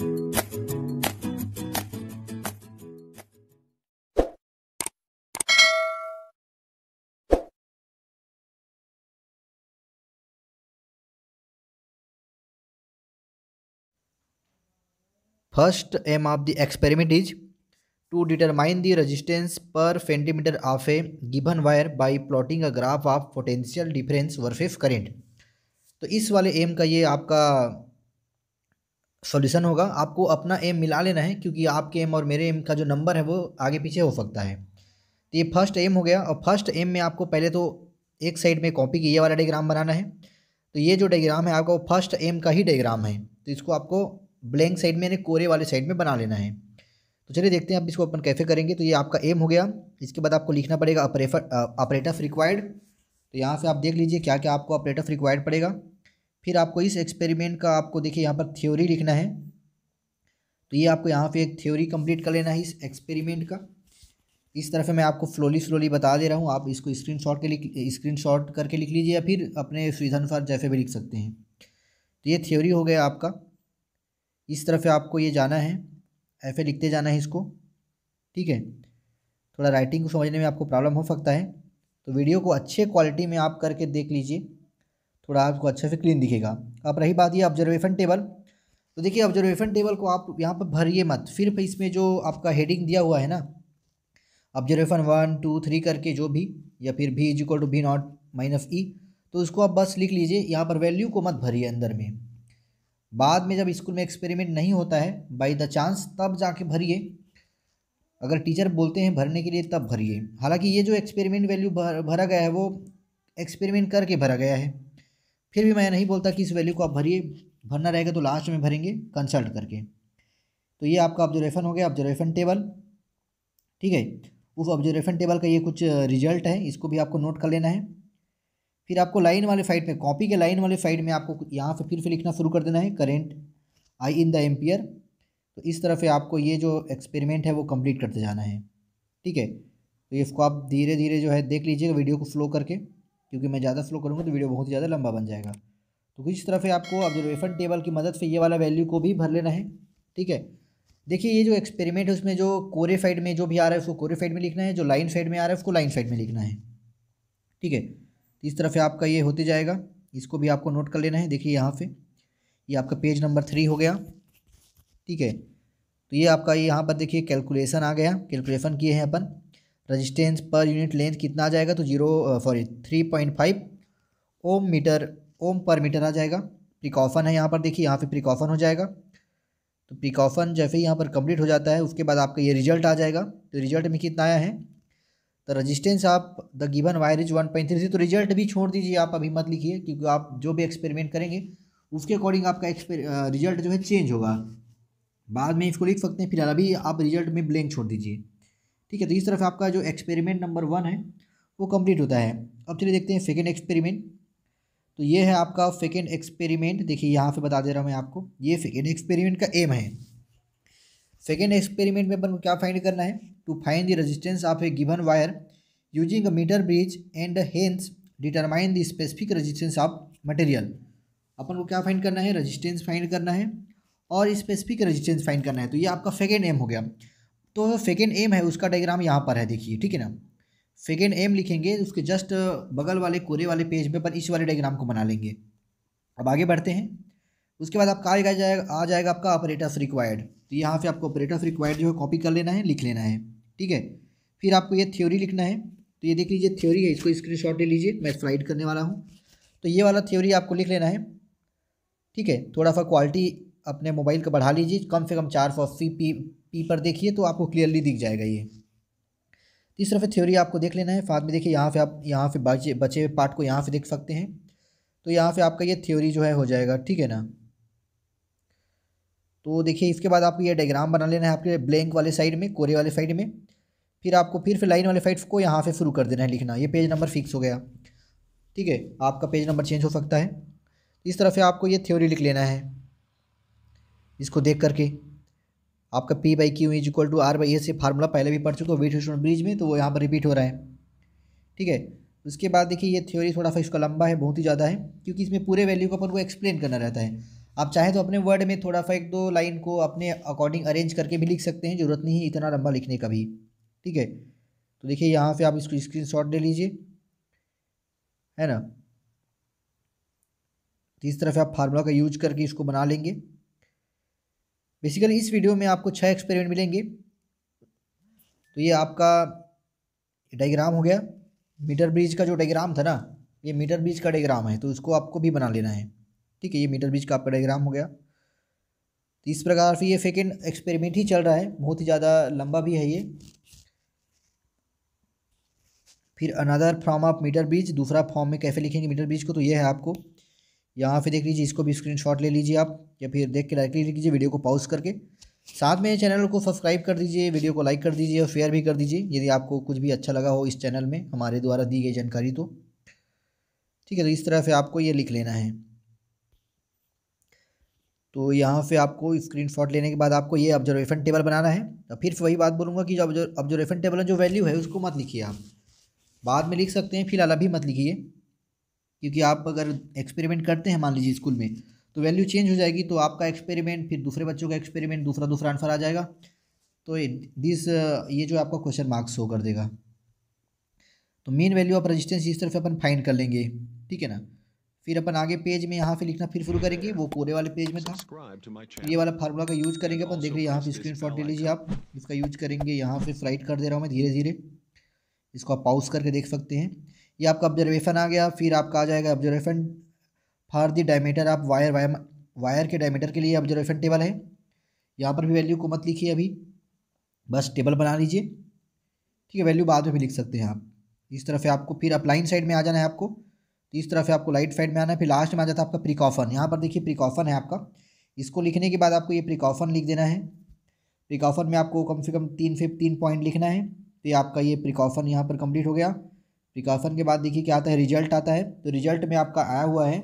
first aim of the experiment is to determine the resistance per centimetre of a given wire by plotting a graph of potential difference versus current तो इस वाले M का ये आपका solution होगा आपको अपना एम मिला लेना है क्योंकि आपके एम और मेरे एम का जो नंबर है वो आगे पीछे हो सकता है तो ये फर्स्ट एम हो गया और फर्स्ट एम में आपको पहले तो एक साइड में कॉपी की ये वाला डायग्राम बनाना है तो ये जो डायग्राम है आपका वो फर्स्ट एम का ही डायग्राम है तो इसको आपको ब्लैंक साइड में यानी कोरे वाले साइड में बना लेना है तो चलिए देखते हैं आप इसको अपन कैसे करेंगे तो ये आपका एम हो गया इसके बाद आपको लिखना पड़ेगा ऑपरेफर ऑपरेटर्स रिक्वायर्ड तो यहाँ से आप देख लीजिए क्या क्या आपको ऑपरेटर्स रिक्वायर्ड पड़ेगा फिर आपको इस एक्सपेरिमेंट का आपको देखिए यहाँ पर थ्योरी लिखना है तो ये आपको यहाँ पे एक थ्योरी कंप्लीट कर लेना है इस एक्सपेरिमेंट का इस तरह से मैं आपको स्लोली स्लोली बता दे रहा हूँ आप इसको स्क्रीन शॉट के लिख स्क्रीन शॉट करके लिख लीजिए या फिर अपने सुविधानुसार जैसे भी लिख सकते हैं तो ये थ्योरी हो गया आपका इस तरफ आपको ये जाना है ऐसे लिखते जाना है इसको ठीक है थोड़ा राइटिंग को समझने में आपको प्रॉब्लम हो सकता है तो वीडियो को अच्छे क्वालिटी में आप करके देख लीजिए थोड़ा आपको अच्छे से क्लीन दिखेगा अब रही बात ये ऑब्जर्वेशन टेबल तो देखिए ऑब्जर्वेशन टेबल को आप यहाँ पर भरिए मत फिर इसमें जो आपका हेडिंग दिया हुआ है ना ऑब्जर्वेशन वन टू थ्री करके जो भी या फिर भी इज इक्वल टू भी नॉट माइनस ई तो उसको आप बस लिख लीजिए यहाँ पर वैल्यू को मत भरिए अंदर में बाद में जब स्कूल में एक्सपेरिमेंट नहीं होता है बाई द चांस तब जाके भरिए अगर टीचर बोलते हैं भरने के लिए तब भरिए हालांकि ये जो एक्सपेरिमेंट वैल्यू भर भरा गया है वो एक्सपेरिमेंट करके भरा गया है फिर भी मैं नहीं बोलता कि इस वैल्यू को आप भरिए भरना रहेगा तो लास्ट में भरेंगे कंसल्ट करके तो ये आपका ऑब्जर्वेशन हो गया ऑब्जर्वेशन टेबल ठीक है उस ऑब्जर्वेशन टेबल का ये कुछ रिजल्ट है इसको भी आपको नोट कर लेना है फिर आपको लाइन वाले साइड में कॉपी के लाइन वाले साइड में आपको यहाँ से फिर से लिखना शुरू कर देना है current I in the ampere तो इस तरह से आपको ये जो एक्सपेरिमेंट है वो कंप्लीट करते जाना है ठीक है तो इसको आप धीरे धीरे जो है देख लीजिएगा वीडियो को फ्लो करके क्योंकि मैं ज़्यादा स्लो करूँगा तो वीडियो बहुत ही ज़्यादा लंबा बन जाएगा तो किस तरह से आपको ऑब्जर्वेशन टेबल की मदद से ये वाला वैल्यू को भी भर लेना है ठीक है देखिए ये जो एक्सपेरिमेंट है उसमें जो कोरे साइड में जो भी आ रहा है उसको कोरे साइड में लिखना है जो लाइन साइड में आ रहा है उसको लाइन साइड में लिखना है ठीक है तो इस तरह से आपका ये होते जाएगा इसको भी आपको नोट कर लेना है देखिए यहाँ पे ये आपका पेज नंबर थ्री हो गया ठीक है तो ये आपका यहाँ पर देखिए कैलकुलेशन आ गया कैलकुलेशन किए हैं अपन रजिस्टेंस पर यूनिट लेंथ कितना आ जाएगा तो zero sorry three point five ohm metre ohm per metre आ जाएगा प्रिकॉफन है यहाँ पर देखिए यहाँ पे प्रिकॉफन हो जाएगा तो प्रिकॉफन जैसे ही यहाँ पर कंप्लीट हो जाता है उसके बाद आपका ये रिजल्ट आ जाएगा तो रिजल्ट में कितना आया है तो resistance of the given wire is one point three तो रिजल्ट भी छोड़ दीजिए आप अभी मत लिखिए क्योंकि आप जो भी एक्सपेरिमेंट करेंगे उसके अकॉर्डिंग आपका रिजल्ट uh, जो है चेंज होगा बाद में इसको लिख सकते हैं फिलहाल अभी आप रिजल्ट में ब्लैंक छोड़ दीजिए ठीक है तो इस तरफ आपका जो एक्सपेरिमेंट नंबर वन है वो कम्प्लीट होता है अब चलिए देखते हैं सेकेंड एक्सपेरिमेंट तो ये है आपका सेकेंड एक्सपेरिमेंट देखिए यहाँ पे बता दे रहा हूँ मैं आपको ये सेकेंड एक्सपेरिमेंट का एम है सेकेंड एक्सपेरिमेंट में अपन को क्या फाइंड करना है to find the resistance of a given wire using a metre bridge and hence determine the specific resistance of material अपन को क्या फाइंड करना है रजिस्टेंस फाइंड करना है और स्पेसिफिक रजिस्टेंस फाइंड करना है तो ये आपका सेकेंड एम हो गया तो सेकेंड एम है उसका डायग्राम यहाँ पर है देखिए ठीक है ना सेकेंड एम लिखेंगे उसके जस्ट बगल वाले कोरे वाले पेज में पर इस वाले डायग्राम को बना लेंगे अब आगे बढ़ते हैं उसके बाद आपका आ जाएगा आ जाएगा आपका ऑपरेटर्स रिक्वायर्ड तो यहाँ से आपको ऑपरेटर्स रिक्वायर्ड जो है कॉपी कर लेना है लिख लेना है ठीक है फिर आपको ये थ्योरी लिखना है तो ये देख लीजिए थ्योरी है इसको स्क्रीन ले लीजिए मैं स्लाइड करने वाला हूँ तो ये वाला थ्योरी आपको लिख लेना है ठीक है थोड़ा सा क्वालिटी अपने मोबाइल को बढ़ा लीजिए कम से कम चार सौ अस्सी पी पी पर देखिए तो आपको क्लियरली दिख जाएगा ये तीसरा फिर थ्योरी आपको देख लेना है साथ में देखिए यहाँ से आप यहाँ से बचे बचे हुए पार्ट को यहाँ से देख सकते हैं तो यहाँ से आपका ये थ्योरी जो है हो जाएगा ठीक है ना तो देखिए इसके बाद आपको ये डायग्राम बना लेना है आपके ब्लैंक वाले साइड में कोरे वाले साइड में फिर आपको फिर फिर लाइन वाले साइड को यहाँ से शुरू कर देना है लिखना ये पेज नंबर फिक्स हो गया ठीक है आपका पेज नंबर चेंज हो सकता है इस तरह से आपको ये थ्योरी लिख लेना है इसको देख करके आपका P by Q is equal to R by S ये फार्मूला पहले भी पढ़ चुके हो वेट स्टूडेंट ब्रिज में तो वो यहाँ पर रिपीट हो रहा है ठीक है उसके बाद देखिए ये थ्योरी थोड़ा सा इसका लंबा है बहुत ही ज़्यादा है क्योंकि इसमें पूरे वैल्यू को अपन को एक्सप्लेन करना रहता है आप चाहें तो अपने वर्ड में थोड़ा सा एक दो लाइन को अपने अकॉर्डिंग अरेंज करके भी लिख सकते हैं ज़रूरत नहीं है इतना लंबा लिखने का भी ठीक है तो देखिए यहाँ पर आप इसको स्क्रीन शॉट ले लीजिए है ना तो इस तरह से आप फार्मूला का यूज करके इसको बना लेंगे बेसिकली इस वीडियो में आपको छः एक्सपेरिमेंट मिलेंगे तो ये आपका डाइग्राम हो गया मीटर ब्रिज का जो डाइग्राम था ना ये मीटर ब्रिज का डाइग्राम है तो उसको आपको भी बना लेना है ठीक है ये मीटर ब्रिज का आपका डाइग्राम हो गया तो इस प्रकार से ये सेकेंड एक्सपेरिमेंट ही चल रहा है बहुत ही ज़्यादा लंबा भी है ये फिर another form of meter bridge दूसरा फॉर्म में कैसे लिखेंगे मीटर ब्रिज को तो ये है आपको यहाँ पे देख लीजिए इसको भी स्क्रीनशॉट ले लीजिए आप या फिर देख के डायरेक्टली लिख लीजिए वीडियो को पॉज करके साथ में चैनल को सब्सक्राइब कर दीजिए वीडियो को लाइक कर दीजिए और शेयर भी कर दीजिए यदि आपको कुछ भी अच्छा लगा हो इस चैनल में हमारे द्वारा दी गई जानकारी तो ठीक है तो इस तरह से आपको ये लिख लेना है तो यहाँ से आपको शॉट लेने के बाद आपको ये ऑब्जर्वेशन टेबल बनाना है तो फिर वही बात बोलूँगा कि जो ऑब्जर्वेशन टेबल जो वैल्यू है उसको मत लिखिए आप बाद में लिख सकते हैं फिलहाल अभी मत लिखिए क्योंकि आप अगर एक्सपेरिमेंट करते हैं मान लीजिए स्कूल में तो वैल्यू चेंज हो जाएगी तो आपका एक्सपेरिमेंट फिर दूसरे बच्चों का एक्सपेरिमेंट दूसरा दूसरा आंसर आ जाएगा तो दिस ये जो आपका क्वेश्चन मार्क्स शो कर देगा तो मेन वैल्यू ऑफ रजिस्टेंस इस तरफ अपन फाइंड कर लेंगे ठीक है ना फिर अपन आगे पेज में यहाँ पे लिखना फिर शुरू करेंगे वो पूरे वाले पेज में था ये वाला फार्मूला का यूज करेंगे अपन देख रहे यहाँ पे स्क्रीन शॉट ले लीजिए आप इसका यूज करेंगे यहाँ पे फ्राइट कर दे रहा हूँ मैं धीरे धीरे इसको आप पाउस करके देख सकते हैं ये आपका ऑब्जर्वेशन आ गया फिर आपका आ जाएगा ऑब्जर्वेशन फॉर दी डायमीटर आप वायर वायर वायर के डायमीटर के लिए ऑब्जर्वेशन टेबल है यहाँ पर भी वैल्यू को मत लिखिए अभी बस टेबल बना लीजिए ठीक है वैल्यू बाद में भी लिख सकते हैं आप इस तरफ है आपको फिर अपलाइन साइड में आ जाना है आपको तो इस तरफ है आपको लाइट साइड में आना है फिर लास्ट में आ जाता है आपका प्रिकॉफन यहाँ पर देखिए प्रिकॉफन है आपका इसको लिखने के बाद आपको ये प्रिकॉफन लिख देना है प्रिकॉफन में आपको कम से कम तीन फिफ्टीन पॉइंट लिखना है तो ये आपका ये प्रिकॉफन यहाँ पर कम्प्लीट हो गया डिकासन के बाद देखिए क्या आता है रिजल्ट आता है तो रिजल्ट में आपका आया हुआ है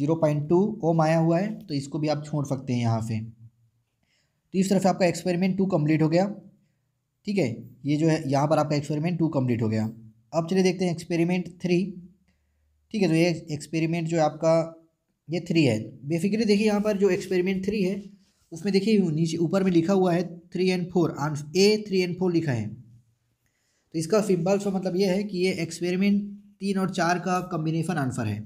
जीरो पॉइंट टू ओम आया हुआ है तो इसको भी आप छोड़ सकते हैं यहाँ पे तो इस तरफ आपका एक्सपेरिमेंट टू कम्प्लीट हो गया ठीक है ये जो है यहाँ पर आपका एक्सपेरिमेंट टू कम्प्लीट हो गया अब चलिए देखते हैं एक्सपेरिमेंट थ्री ठीक है तो ये एक्सपेरिमेंट जो आपका ये थ्री है बेफिक्री देखिए यहाँ पर जो एक्सपेरिमेंट थ्री है उसमें देखिए नीचे ऊपर में लिखा हुआ है three and four ans a three and four लिखा है तो इसका फिब्बल्स मतलब ये है कि ये एक्सपेरिमेंट तीन और चार का कम्बिनेशन आंसर है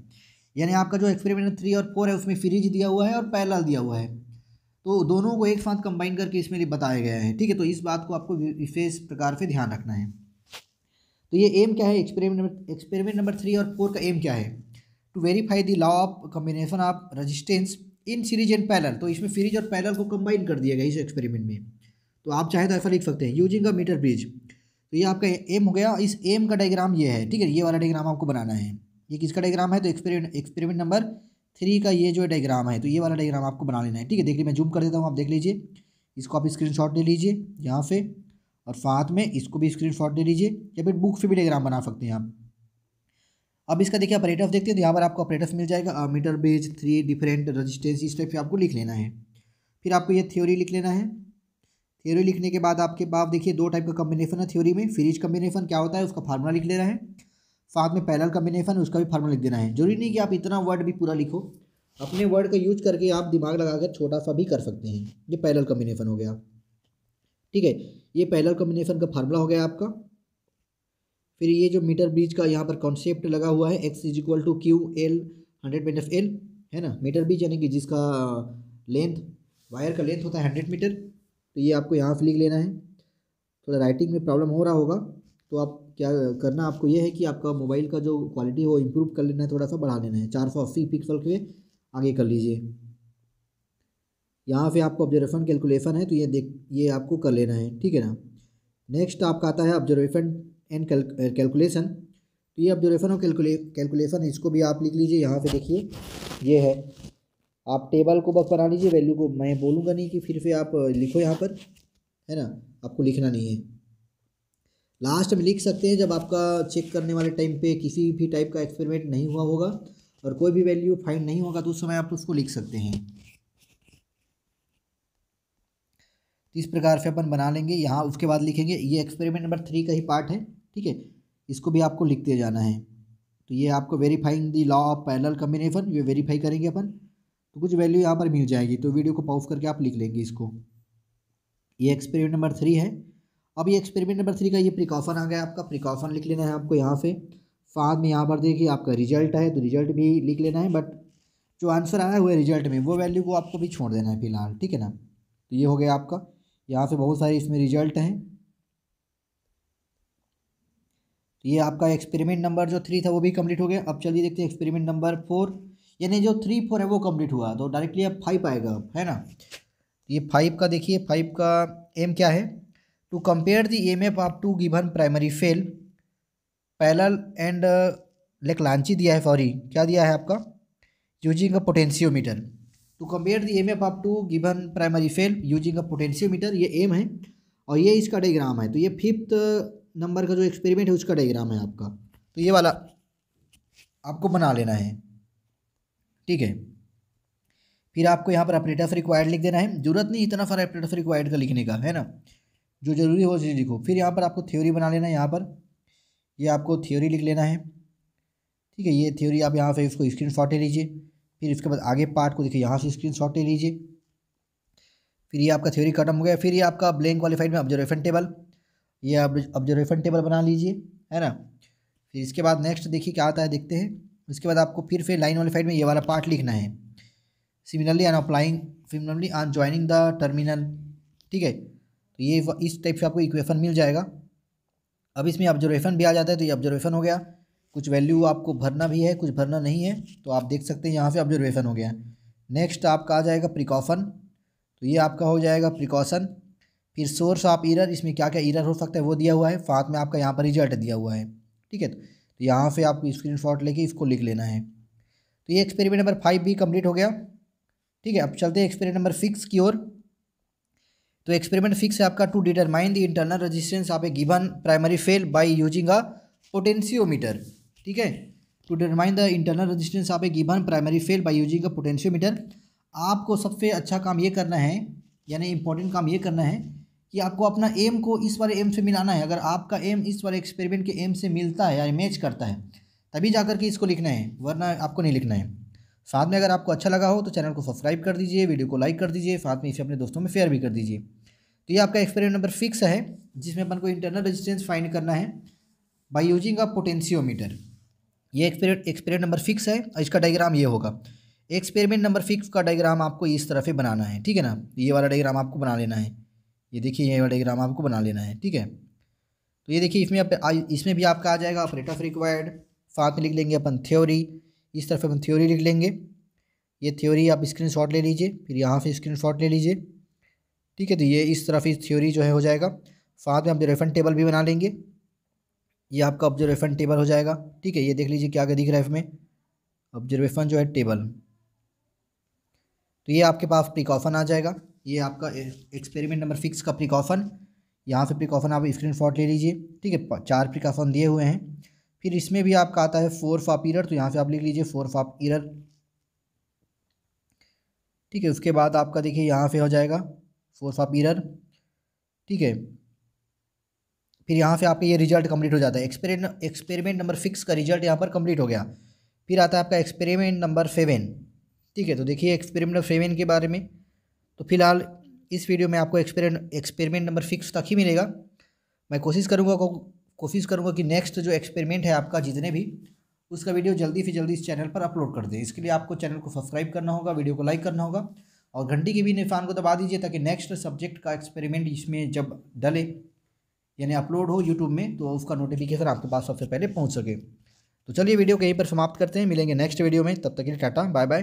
यानी आपका जो एक्सपेरिमेंट थ्री और फोर है उसमें फ्रीज दिया हुआ है और पैरल दिया हुआ है तो दोनों को एक साथ कंबाइन करके इसमें लिए बताया गया है ठीक है तो इस बात को आपको विशेष प्रकार से ध्यान रखना है तो ये एम क्या है experiment number experiment number three और फोर का एम क्या है to verify the law of combination of resistance in series and parallel तो इसमें फ्रिज और पैरल को कम्बाइन कर दिया गया इस एक्सपेरिमेंट में तो आप चाहे तो ऐसा लिख सकते हैं यूजिंग अ मीटर ब्रिज तो ये आपका एम हो गया इस एम का डायग्राम ये है ठीक है ये वाला डायग्राम आपको बनाना है ये किसका डायग्राम है तो एक्सपेरिमेंट एक्सपेरिमेंट नंबर थ्री का ये जो डायग्राम है तो ये वाला डायग्राम आपको बना लेना है ठीक है देखिए मैं जूम कर देता हूँ आप देख लीजिए इसको आप शॉट ले लीजिए यहाँ से और साथ में इसको भी शॉट ले लीजिए या फिर बुक से भी डायग्राम बना सकते हैं आप अब इसका देखिए ऑपरेटर्स देखते हैं तो यहाँ पर आपको ऑपरेटर्स मिल जाएगा मीटर बेज थ्री डिफरेंट रजिस्टेंस इस टाइप से आपको लिख लेना है फिर आपको ये थ्योरी लिख लेना है थ्योरी लिखने के बाद आपके पास देखिए दो टाइप का कम्बिनेशन है थ्योरी में फ्रीज कम्बिनेशन क्या होता है उसका फार्मूला लिख लेना है साथ में पैरल कम्बिनेशन उसका भी फार्मूला लिख देना है जरूरी नहीं कि आप इतना वर्ड भी पूरा लिखो अपने वर्ड का यूज करके आप दिमाग लगा कर छोटा सा भी कर सकते हैं ये पैरल कम्बिनेशन हो गया ठीक है ये पैरल कम्बिनेशन का फार्मूला हो गया आपका फिर ये जो मीटर ब्रिज का यहाँ पर कॉन्सेप्ट लगा हुआ है X is equal to Q L hundred minus L है ना मीटर ब्रिज यानी कि जिसका लेंथ वायर का लेंथ होता है हंड्रेड मीटर तो ये आपको यहाँ से लिख लेना है थोड़ा राइटिंग में प्रॉब्लम हो रहा होगा तो आप क्या करना आपको ये है कि आपका मोबाइल का जो क्वालिटी है वो इम्प्रूव कर लेना है थोड़ा सा बढ़ा लेना है चार सौ अस्सी पिक्सल के आगे कर लीजिए यहाँ पे आपको ऑब्जर्वेशन कैलकुलेशन है तो ये देख ये आपको कर लेना है ठीक है ना नेक्स्ट आपका आता है ऑब्जर्वेशन एंड कैलकुलेशन तो ये ऑब्जर्वेशन और कैलकुले कैलकुलेशन इसको भी आप लिख लीजिए यहाँ पर देखिए ये है आप टेबल को बस बना लीजिए वैल्यू को मैं बोलूँगा नहीं कि फिर फिर आप लिखो यहाँ पर है ना आपको लिखना नहीं है लास्ट में लिख सकते हैं जब आपका चेक करने वाले टाइम पे किसी भी टाइप का एक्सपेरिमेंट नहीं हुआ होगा और कोई भी वैल्यू फाइंड नहीं होगा तो उस समय आप उसको लिख सकते हैं इस प्रकार से अपन बना लेंगे यहाँ उसके बाद लिखेंगे ये एक्सपेरिमेंट नंबर थ्री का ही पार्ट है ठीक है इसको भी आपको लिखते जाना है तो ये आपको verifying the law of parallel combination ये वेरीफाई करेंगे अपन तो कुछ वैल्यू यहाँ पर मिल जाएगी तो वीडियो को पॉज करके आप लिख लेंगे इसको ये एक्सपेरिमेंट नंबर थ्री है अब ये एक्सपेरिमेंट नंबर थ्री का ये प्रिकॉशन आ गया आपका प्रिकॉशन लिख लेना है आपको यहाँ से साथ में यहाँ पर देखिए आपका रिजल्ट है तो रिजल्ट भी लिख लेना है बट जो आंसर आया हुआ है रिजल्ट में वो वैल्यू को आपको भी छोड़ देना है फिलहाल ठीक है ना तो ये हो गया आपका यहाँ से बहुत सारे इसमें रिजल्ट हैं तो ये आपका एक्सपेरिमेंट नंबर जो थ्री था वो भी कंप्लीट हो गया अब चलिए देखते हैं एक्सपेरिमेंट नंबर फोर यानी जो थ्री फोर है वो कम्प्लीट हुआ तो डायरेक्टली अब फाइव आएगा अब है ना ये फाइव का देखिए फाइव का एम क्या है to compare the M F of two given primary cell parallel and Leclanche दिया है सॉरी क्या दिया है आपका using a potentiometer to compare the M F of two given primary cell using a potentiometer ये aim है और ये इसका डाइग्राम है तो ये फिफ्थ नंबर uh, का जो एक्सपेरिमेंट है उसका डाइग्राम है आपका तो ये वाला आपको बना लेना है ठीक है फिर आपको यहाँ पर ऑफ रिक्वायर्ड लिख देना है जरूरत नहीं इतना सारा ऑफ रिक्वायर्ड का लिखने का है ना जो जरूरी हो चीज़ लिखो फिर यहाँ पर आपको थ्योरी बना लेना है यहाँ पर ये यह आपको थ्योरी लिख लेना है ठीक है ये थ्योरी आप यहाँ से इसको स्क्रीन शॉट ले लीजिए फिर इसके बाद आगे पार्ट को देखिए यहाँ से स्क्रीन शॉट ले लीजिए फिर ये आपका थ्योरी खत्म हो गया फिर ये आपका ब्लैंक क्वालिफाइड में ऑब्जर्वेशन टेबल ये ऑब्जर्वेशन टेबल बना लीजिए है ना फिर इसके बाद नेक्स्ट देखिए क्या आता है देखते हैं उसके बाद आपको फिर फिर लाइन वाले में ये वाला पार्ट लिखना है similarly on applying similarly on joining the terminal ठीक है तो ये इस टाइप से आपको इक्वेशन मिल जाएगा अब इसमें ऑब्जर्वेशन भी आ जाता है तो ये ऑब्जर्वेशन हो गया कुछ वैल्यू आपको भरना भी है कुछ भरना नहीं है तो आप देख सकते हैं यहाँ से ऑब्जर्वेशन हो गया नेक्स्ट आपका आ जाएगा प्रिकॉशन तो ये आपका हो जाएगा प्रिकॉशन फिर सोर्स ऑफ इरर इसमें क्या क्या इरर हो सकता है वो दिया हुआ है फाथ में आपका यहाँ पर रिजल्ट दिया हुआ है ठीक है तो तो यहाँ से आप स्क्रीन शॉट लेके इसको लिख लेना है तो ये एक्सपेरिमेंट नंबर फाइव भी कम्प्लीट हो गया ठीक है अब चलते हैं एक्सपेरिमेंट नंबर सिक्स की ओर तो एक्सपेरिमेंट सिक्स है आपका to determine the internal resistance of a given primary cell by using a potentiometer ठीक है to determine the internal resistance of a given primary cell by using a potentiometer आपको सबसे अच्छा काम ये करना है यानी इंपॉर्टेंट काम ये करना है कि आपको अपना एम को इस वाले एम से मिलाना है अगर आपका एम इस वाले एक्सपेरिमेंट के एम से मिलता है या मैच करता है तभी जा करके के इसको लिखना है वरना आपको नहीं लिखना है साथ में अगर आपको अच्छा लगा हो तो चैनल को सब्सक्राइब कर दीजिए वीडियो को लाइक कर दीजिए साथ में इसे अपने दोस्तों में शेयर भी कर दीजिए तो ये आपका एक्सपेरिमेंट नंबर फिक्स है जिसमें अपन को इंटरनल रेजिस्टेंस फाइंड करना है बाई यूजिंग अ पोटेंशियोमीटर ये एक्सपेरिमेंट एक्सपेरिमेंट नंबर फिक्स है और इसका डायग्राम ये होगा एक्सपेरिमेंट नंबर फिक्स का डायग्राम आपको इस तरफ से बनाना है ठीक है ना ये वाला डायग्राम आपको बना लेना है ये देखिए ये डायग्राम आपको बना लेना है ठीक है तो ये देखिए इसमें आप इसमें भी आपका आ जाएगा रेट ऑफ रिक्वायर्ड साथ में लिख लेंगे अपन थ्योरी इस तरफ अपन थ्योरी लिख लेंगे ये थ्योरी आप शॉट ले लीजिए फिर यहाँ से शॉट ले लीजिए ठीक है तो ये इस तरफ इस थ्योरी जो है हो जाएगा साथ में आप जो ऑब्जर्वेशन टेबल भी बना लेंगे ये आपका ऑब्जर्वेशन टेबल हो जाएगा ठीक है ये देख लीजिए क्या क्या दिख रहा है इसमें ऑब्जर्वेशन जो है टेबल तो ये आपके पास प्रिकॉशन आ जाएगा ये आपका एक्सपेरिमेंट नंबर फिक्स का प्रिकॉशन यहाँ से प्रिकॉशन आप स्क्रीन शॉट ले लीजिए ठीक है चार प्रिकॉशन दिए हुए हैं फिर इसमें भी आपका आता है फोर फॉप ईरर तो यहाँ से आप लिख लीजिए फोर फॉप ईरर ठीक है उसके बाद आपका देखिए यहाँ से हो जाएगा फोर फॉप ईरर ठीक है फिर यहाँ से आपका ये रिजल्ट कम्प्लीट हो जाता है एक्सपेरिमेंट एक्सपेरिमेंट नंबर फिक्स का रिजल्ट यहाँ पर कंप्लीट हो गया फिर आता है आपका एक्सपेरिमेंट नंबर सेवन ठीक है तो देखिए एक्सपेरिमेंट नंबर सेवन के बारे में तो फिलहाल इस वीडियो में आपको एक्सपेरिमेंट एक्सपेरिमेंट नंबर फिक्स तक ही मिलेगा मैं कोशिश करूँगा कोशिश करूँगा कि नेक्स्ट जो एक्सपेरिमेंट है आपका जितने भी उसका वीडियो जल्दी से जल्दी इस चैनल पर अपलोड कर दें इसके लिए आपको चैनल को सब्सक्राइब करना होगा वीडियो को लाइक करना होगा और घंटी के भी निशान को दबा दीजिए ताकि नेक्स्ट सब्जेक्ट का एक्सपेरिमेंट इसमें जब डले यानी अपलोड हो यूट्यूब में तो उसका नोटिफिकेशन आपके पास सबसे पहले पहुँच सके तो चलिए वीडियो को यहीं पर समाप्त करते हैं मिलेंगे नेक्स्ट वीडियो में तब तक के लिए टाटा बाय बाय